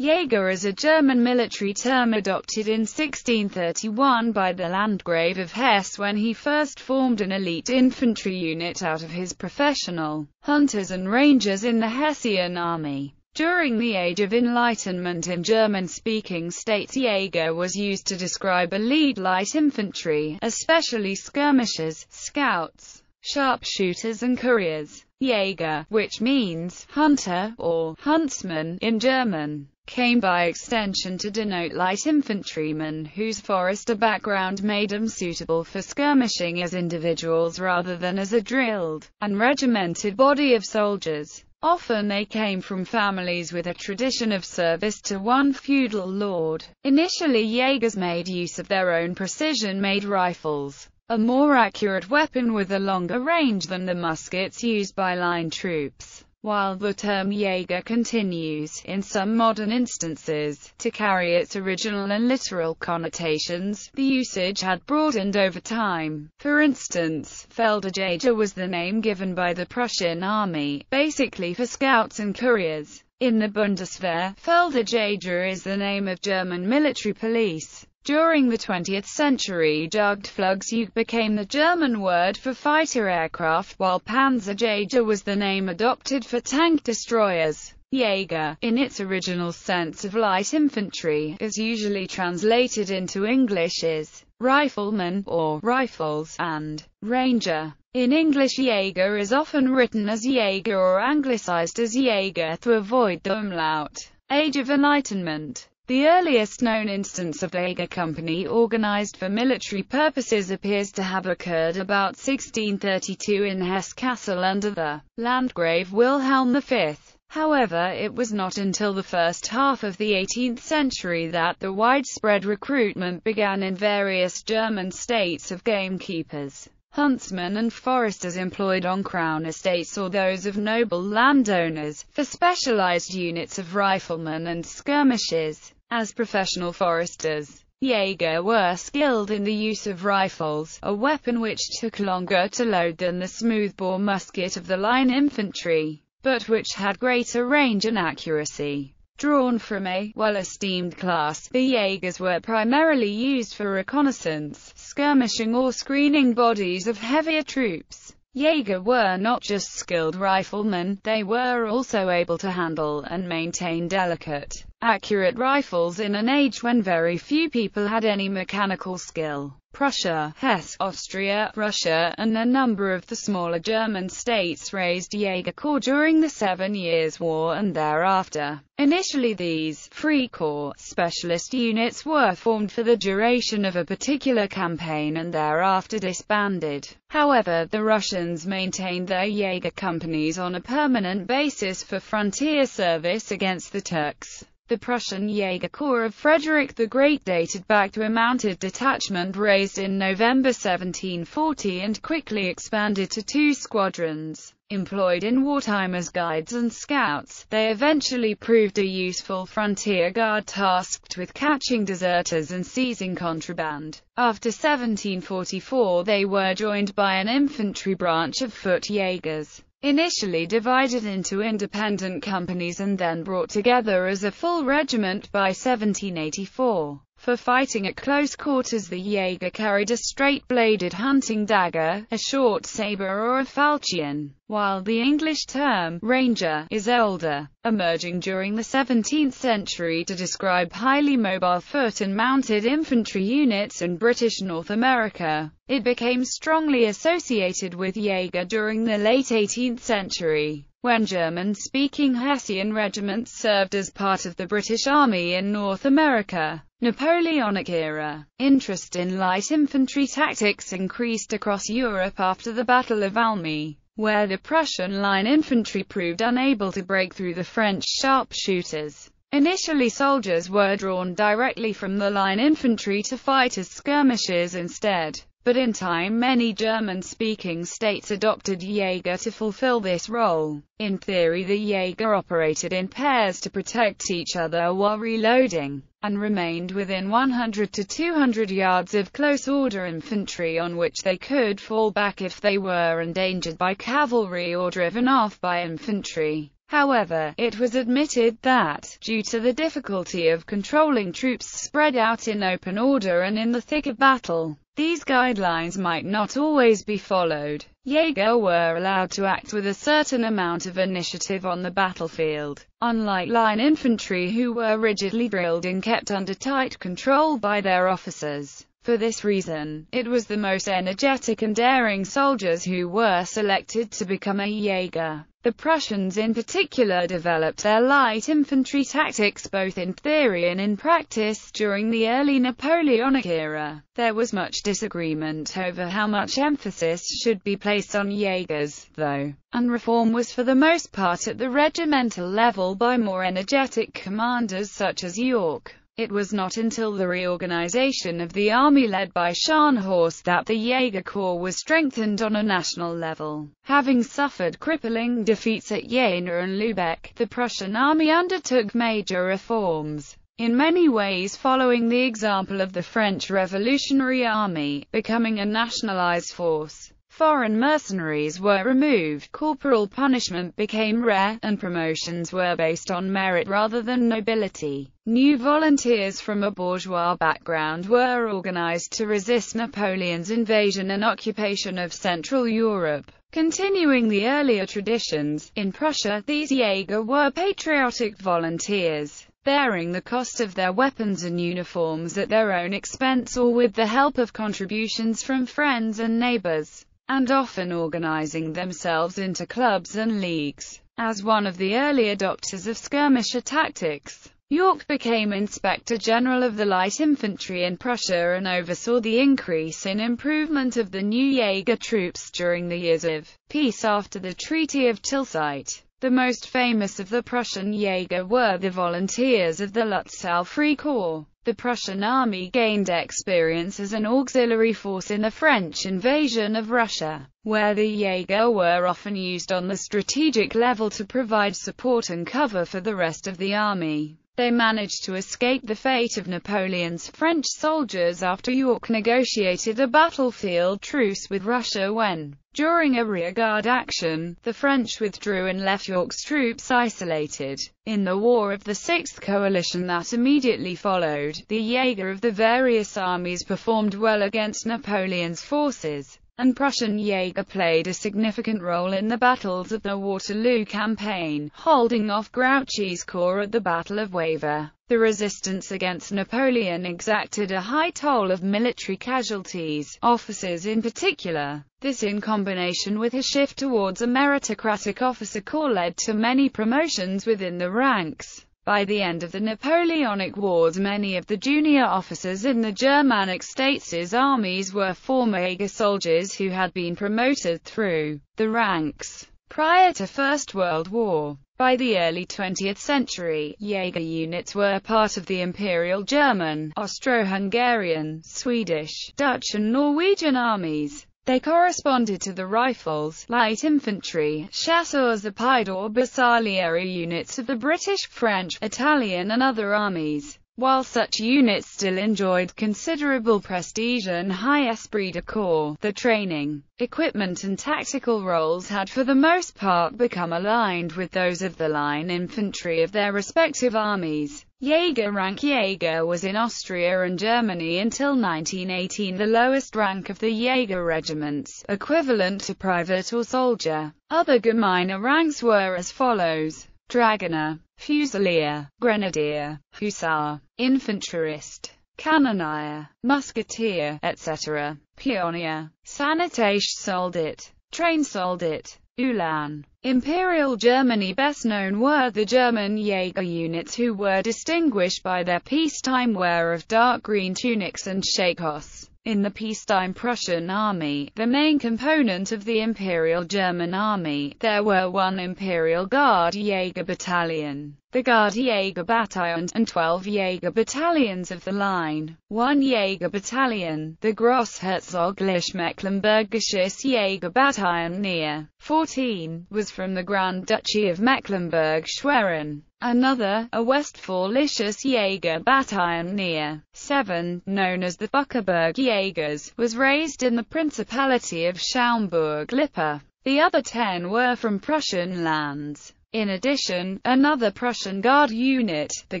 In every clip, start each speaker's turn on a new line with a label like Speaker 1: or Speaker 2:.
Speaker 1: Jäger is a German military term adopted in 1631 by the Landgrave of Hesse when he first formed an elite infantry unit out of his professional hunters and rangers in the Hessian army. During the Age of Enlightenment in German-speaking states Jäger was used to describe elite light infantry, especially skirmishers, scouts, sharpshooters and couriers, Jäger, which means hunter or huntsman in German came by extension to denote light infantrymen whose forester background made them suitable for skirmishing as individuals rather than as a drilled and regimented body of soldiers. Often they came from families with a tradition of service to one feudal lord. Initially Jaegers made use of their own precision-made rifles, a more accurate weapon with a longer range than the muskets used by line troops. While the term Jaeger continues, in some modern instances, to carry its original and literal connotations, the usage had broadened over time. For instance, Feldjäger was the name given by the Prussian army, basically for scouts and couriers. In the Bundeswehr, Feldjäger is the name of German military police. During the 20th century Jagdflugzeug became the German word for fighter aircraft, while Panzerjäger was the name adopted for tank destroyers. Jaeger, in its original sense of light infantry, is usually translated into English as rifleman, or rifles, and ranger. In English Jaeger is often written as Jaeger or anglicized as Jaeger to avoid the umlaut. Age of Enlightenment the earliest known instance of Lager Company organized for military purposes appears to have occurred about 1632 in Hesse Castle under the Landgrave Wilhelm V. However, it was not until the first half of the 18th century that the widespread recruitment began in various German states of gamekeepers, huntsmen and foresters employed on crown estates or those of noble landowners, for specialized units of riflemen and skirmishers. As professional foresters, Jaeger were skilled in the use of rifles, a weapon which took longer to load than the smoothbore musket of the line infantry, but which had greater range and accuracy. Drawn from a well-esteemed class, the Jaegers were primarily used for reconnaissance, skirmishing or screening bodies of heavier troops. Jaeger were not just skilled riflemen, they were also able to handle and maintain delicate, accurate rifles in an age when very few people had any mechanical skill. Prussia, Hesse, Austria, Russia, and a number of the smaller German states raised Jaeger Corps during the Seven Years' War and thereafter. Initially these «free corps» specialist units were formed for the duration of a particular campaign and thereafter disbanded. However, the Russians maintained their Jaeger companies on a permanent basis for frontier service against the Turks. The Prussian Jaeger Corps of Frederick the Great dated back to a mounted detachment raised in November 1740 and quickly expanded to two squadrons. Employed in wartime as guides and scouts, they eventually proved a useful frontier guard tasked with catching deserters and seizing contraband. After 1744 they were joined by an infantry branch of foot Jaegers initially divided into independent companies and then brought together as a full regiment by 1784. For fighting at close quarters the Jaeger carried a straight-bladed hunting dagger, a short saber or a falchion, while the English term, ranger, is older, emerging during the 17th century to describe highly mobile foot and mounted infantry units in British North America. It became strongly associated with Jaeger during the late 18th century when German-speaking Hessian regiments served as part of the British Army in North America. Napoleonic era. Interest in light infantry tactics increased across Europe after the Battle of Valmy, where the Prussian line infantry proved unable to break through the French sharpshooters. Initially soldiers were drawn directly from the line infantry to fight as skirmishers instead, but in time many German-speaking states adopted Jaeger to fulfill this role. In theory the Jaeger operated in pairs to protect each other while reloading and remained within 100 to 200 yards of close-order infantry on which they could fall back if they were endangered by cavalry or driven off by infantry. However, it was admitted that, due to the difficulty of controlling troops spread out in open order and in the thick of battle, these guidelines might not always be followed. Jaeger were allowed to act with a certain amount of initiative on the battlefield, unlike line infantry who were rigidly drilled and kept under tight control by their officers. For this reason, it was the most energetic and daring soldiers who were selected to become a Jaeger. The Prussians in particular developed their light infantry tactics both in theory and in practice during the early Napoleonic era. There was much disagreement over how much emphasis should be placed on Jaegers, though, and reform was for the most part at the regimental level by more energetic commanders such as York. It was not until the reorganization of the army led by Scharnhorst that the Jaeger Corps was strengthened on a national level. Having suffered crippling defeats at Jena and Lübeck, the Prussian army undertook major reforms. In many ways following the example of the French Revolutionary Army, becoming a nationalized force. Foreign mercenaries were removed, corporal punishment became rare, and promotions were based on merit rather than nobility. New volunteers from a bourgeois background were organized to resist Napoleon's invasion and occupation of Central Europe. Continuing the earlier traditions, in Prussia, these Jaeger were patriotic volunteers bearing the cost of their weapons and uniforms at their own expense or with the help of contributions from friends and neighbors and often organizing themselves into clubs and leagues. As one of the early adopters of skirmisher tactics, York became Inspector General of the Light Infantry in Prussia and oversaw the increase in improvement of the new Jaeger troops during the years of peace after the Treaty of Tilsit. The most famous of the Prussian Jaeger were the volunteers of the Lutzow Free Corps. The Prussian army gained experience as an auxiliary force in the French invasion of Russia where the Jaeger were often used on the strategic level to provide support and cover for the rest of the army. They managed to escape the fate of Napoleon's French soldiers after York negotiated a battlefield truce with Russia when, during a rearguard action, the French withdrew and left York's troops isolated. In the War of the Sixth Coalition that immediately followed, the Jaeger of the various armies performed well against Napoleon's forces and Prussian Jaeger played a significant role in the battles of the Waterloo Campaign, holding off Grouchy's corps at the Battle of Wavre. The resistance against Napoleon exacted a high toll of military casualties, officers in particular. This in combination with his shift towards a meritocratic officer corps led to many promotions within the ranks. By the end of the Napoleonic Wars many of the junior officers in the Germanic states' armies were former jäger soldiers who had been promoted through the ranks prior to First World War. By the early 20th century, Jaeger units were part of the Imperial German, Austro-Hungarian, Swedish, Dutch and Norwegian armies. They corresponded to the Rifles, Light Infantry, Chasseurs pied or bersaglieri units of the British, French, Italian and other armies. While such units still enjoyed considerable prestige and high esprit de corps, the training, equipment and tactical roles had for the most part become aligned with those of the line infantry of their respective armies. Jaeger rank Jaeger was in Austria and Germany until 1918 the lowest rank of the Jaeger regiments, equivalent to private or soldier. Other Gemeiner ranks were as follows dragoner, fusilier, grenadier, hussar, infanterist, cannoneer, musketeer, etc., peonier, sanitage soldat, train soldat, Ulan. Imperial Germany best known were the German Jaeger units who were distinguished by their peacetime wear of dark green tunics and shakos. In the peacetime Prussian army, the main component of the Imperial German army, there were one Imperial Guard jäger battalion the battalion and 12 Jaeger battalions of the line. One Jaeger battalion, the Grossherzoglich Mecklenburgisches Jägerbataillon near 14, was from the Grand Duchy of Mecklenburg-Schwerin. Another, a Westfalisches Jaeger battalion near 7, known as the Buckerberg Jaegers, was raised in the Principality of Schaumburg-Lippe. The other 10 were from Prussian lands. In addition, another Prussian Guard unit, the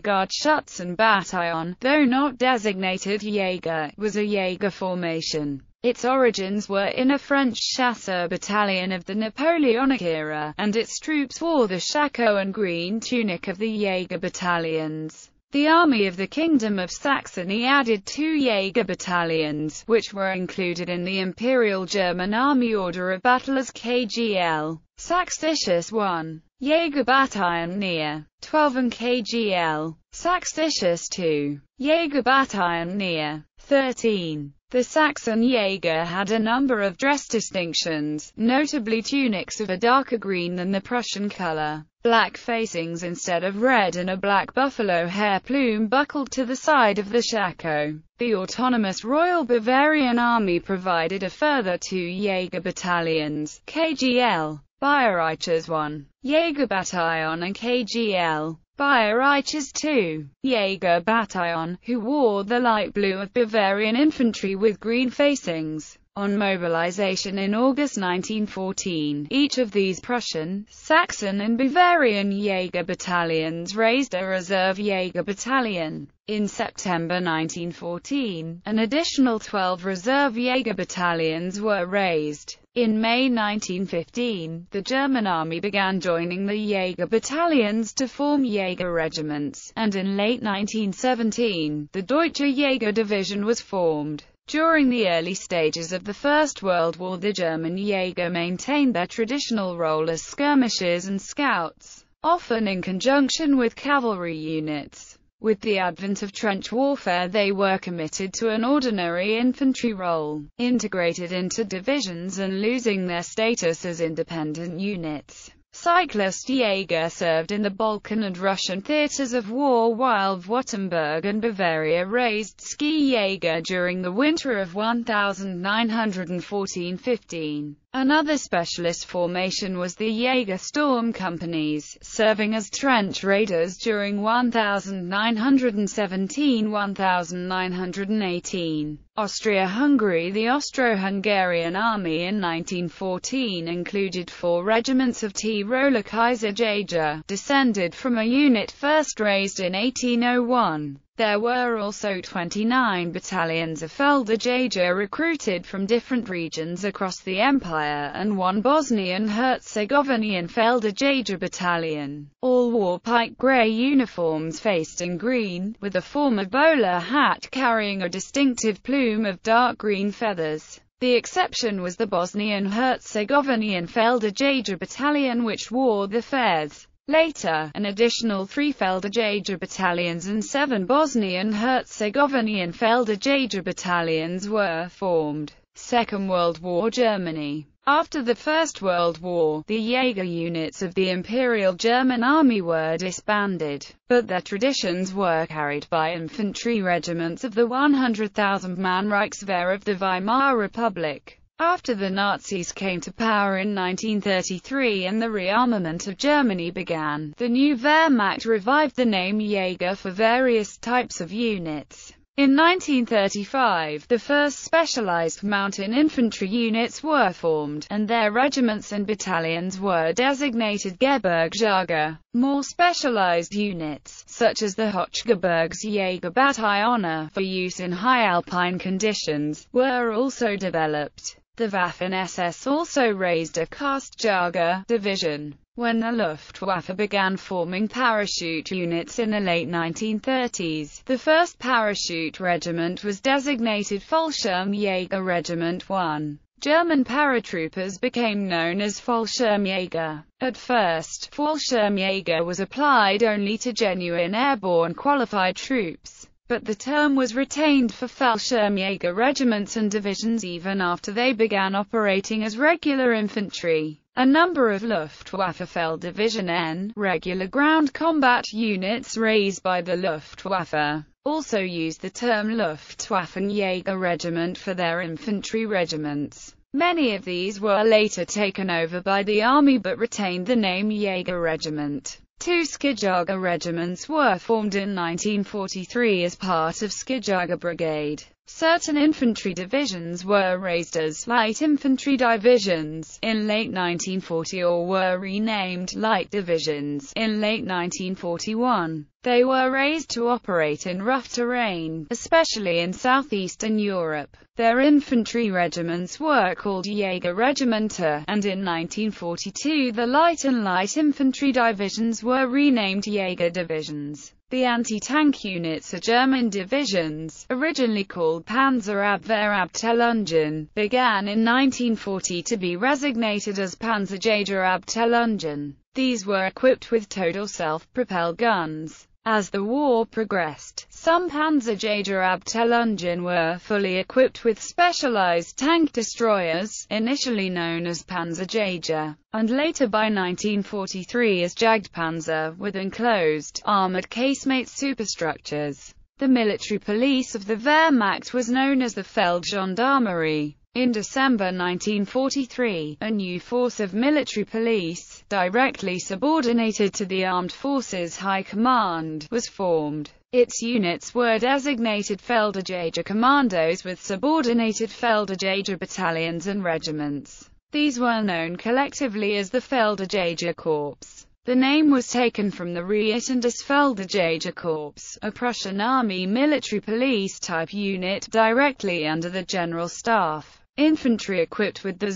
Speaker 1: Schutzen Battalion, though not designated Jaeger, was a Jaeger formation. Its origins were in a French chasseur battalion of the Napoleonic era, and its troops wore the shako and green tunic of the Jaeger battalions. The Army of the Kingdom of Saxony added two Jaeger battalions, which were included in the Imperial German Army Order of Battle as KGL. Saxitius 1. Jägerbataillon near 12 and KGL, Saxtitius 2, Jägerbataillon near 13. The Saxon Jaeger had a number of dress distinctions, notably tunics of a darker green than the Prussian color, black facings instead of red and a black buffalo hair plume buckled to the side of the shako. The autonomous Royal Bavarian Army provided a further two Jaeger battalions, KGL, Bayeriches 1, Jägerbataillon and KGL. Bayeriches 2, Jägerbataillon, who wore the light blue of Bavarian infantry with green facings. On mobilization in August 1914, each of these Prussian, Saxon and Bavarian Jaeger battalions raised a reserve Jaeger battalion. In September 1914, an additional 12 reserve Jaeger battalions were raised. In May 1915, the German army began joining the Jaeger battalions to form Jaeger regiments, and in late 1917, the Deutsche Jaeger division was formed. During the early stages of the First World War the German Jäger maintained their traditional role as skirmishers and scouts, often in conjunction with cavalry units. With the advent of trench warfare they were committed to an ordinary infantry role, integrated into divisions and losing their status as independent units. Cyclist Jaeger served in the Balkan and Russian theaters of war while Württemberg and Bavaria raised Ski Jaeger during the winter of 1914-15. Another specialist formation was the Jaeger Storm Companies, serving as trench raiders during 1917-1918. Austria-Hungary The Austro-Hungarian army in 1914 included four regiments of T-Roller Kaiser Jaeger, descended from a unit first raised in 1801. There were also 29 battalions of Felderjager recruited from different regions across the empire and one Bosnian-Herzegovinian Felderjager battalion. All wore pike grey uniforms faced in green, with a former bowler hat carrying a distinctive plume of dark green feathers. The exception was the Bosnian-Herzegovinian Felderjager battalion which wore the fez. Later, an additional three Feldjäger battalions and seven Bosnian-Herzegovinian Feldjäger battalions were formed. Second World War Germany after the First World War, the Jaeger units of the Imperial German Army were disbanded, but their traditions were carried by infantry regiments of the 100,000-man Reichswehr of the Weimar Republic. After the Nazis came to power in 1933 and the rearmament of Germany began, the new Wehrmacht revived the name Jaeger for various types of units. In 1935, the first specialized mountain infantry units were formed, and their regiments and battalions were designated Gebirgsjäger. More specialized units, such as the Hochgebirgsjägerbataillone, for use in high alpine conditions, were also developed. The Waffen-SS also raised a Kastjager division. When the Luftwaffe began forming parachute units in the late 1930s, the 1st Parachute Regiment was designated Fallschirmjäger Regiment 1. German paratroopers became known as Fallschirmjäger. At first, Fallschirmjäger was applied only to genuine airborne qualified troops but the term was retained for Fallschirmjäger regiments and divisions even after they began operating as regular infantry. A number of Luftwaffe Felddivision N regular ground combat units raised by the Luftwaffe also used the term Luftwaffenjäger regiment for their infantry regiments. Many of these were later taken over by the army but retained the name jäger Regiment. Two Skijaga regiments were formed in 1943 as part of Skijaga Brigade. Certain infantry divisions were raised as light infantry divisions in late 1940 or were renamed light divisions in late 1941. They were raised to operate in rough terrain, especially in southeastern Europe. Their infantry regiments were called Jaeger Regimenter, and in 1942 the light and light infantry divisions were renamed Jaeger divisions. The anti-tank units are German divisions, originally called Panzerabwehrabteilungen, began in 1940 to be resignated as Panzerjägerabteilungen. These were equipped with total self-propelled guns. As the war progressed, some Panzerjäger Abteilungen were fully equipped with specialized tank destroyers, initially known as Panzerjäger, and later by 1943 as Jagdpanzer, with enclosed, armored casemate superstructures. The military police of the Wehrmacht was known as the Feldgendarmerie. In December 1943, a new force of military police, directly subordinated to the Armed Forces High Command, was formed. Its units were designated Felderjager Commandos with subordinated Felderjager battalions and regiments. These were known collectively as the Felderjager Corps. The name was taken from the reitendes Felderjager Corps, a Prussian Army military police type unit, directly under the General Staff. Infantry equipped with the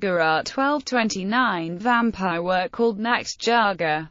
Speaker 1: Garat 1229 vampire were called Nachtjager.